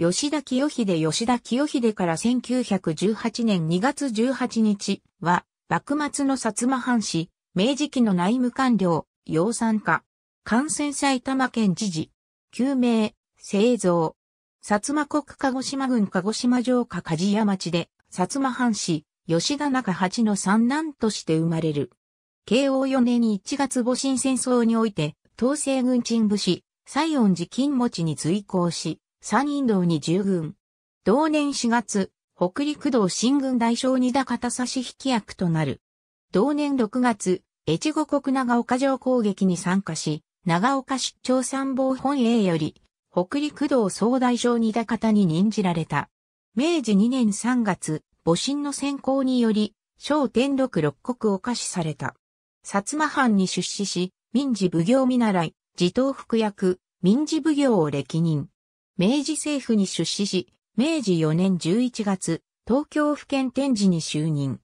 吉田清秀吉田清秀から1918年2月18日は、幕末の薩摩藩士、明治期の内務官僚、養蚕家、感染埼玉県知事、救命、製造、薩摩国鹿児島郡鹿児島城下梶屋町で、薩摩藩士、吉田中八の三男として生まれる。慶応4年に1月戊辰戦争において、東西軍鎮武士、西恩寺金持ちに随行し、山陰道に従軍。同年4月、北陸道新軍大将二田方差し引き役となる。同年6月、越後国長岡城攻撃に参加し、長岡市長参謀本営より、北陸道総大将二田方に任じられた。明治2年3月、戊辰の先行により、小天禄六国を下賜された。薩摩藩に出資し、民事奉行見習い、自党服役、民事奉行を歴任。明治政府に出資し、明治4年11月、東京府県展示に就任。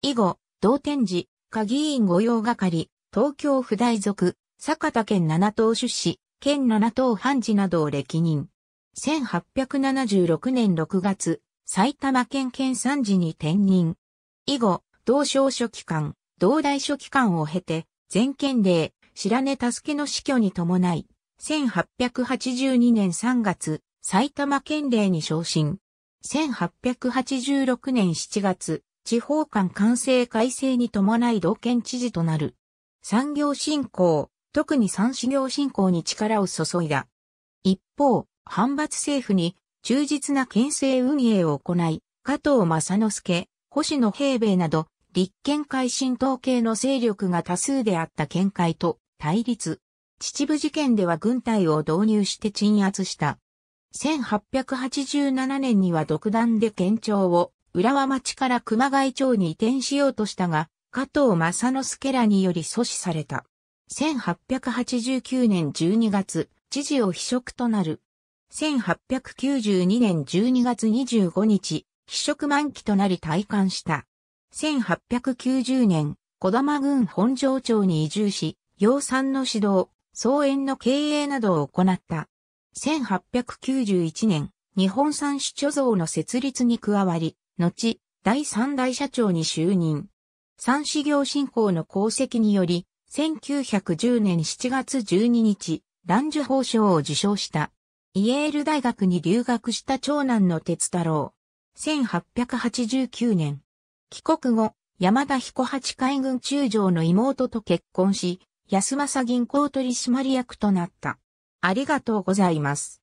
以後、同展示、下議員御用係、東京府大属、坂田県七島出資、県七島判事などを歴任。1876年6月、埼玉県県三寺に転任。以後、同省書記官、同大書記官を経て、全県令、白根助けの死去に伴い、1882年3月、埼玉県令に昇進。1886年7月、地方間官制改正に伴い同県知事となる。産業振興、特に産事業振興に力を注いだ。一方、反発政府に忠実な県政運営を行い、加藤正之助、星野平兵衛など、立憲改進党系の勢力が多数であった見解と対立。秩父事件では軍隊を導入して鎮圧した。1887年には独断で県庁を浦和町から熊谷町に移転しようとしたが、加藤正之助らにより阻止された。1889年12月、知事を秘職となる。1892年12月25日、秘職満期となり退官した。1890年、小玉郡本庄町に移住し、養蚕の指導、草園の経営などを行った。1891年、日本産種貯蔵の設立に加わり、後、第三代社長に就任。産事業振興の功績により、1910年7月12日、男受法賞を受賞した。イエール大学に留学した長男の哲太郎。1889年。帰国後、山田彦八海軍中将の妹と結婚し、安政銀行取締役となった。ありがとうございます。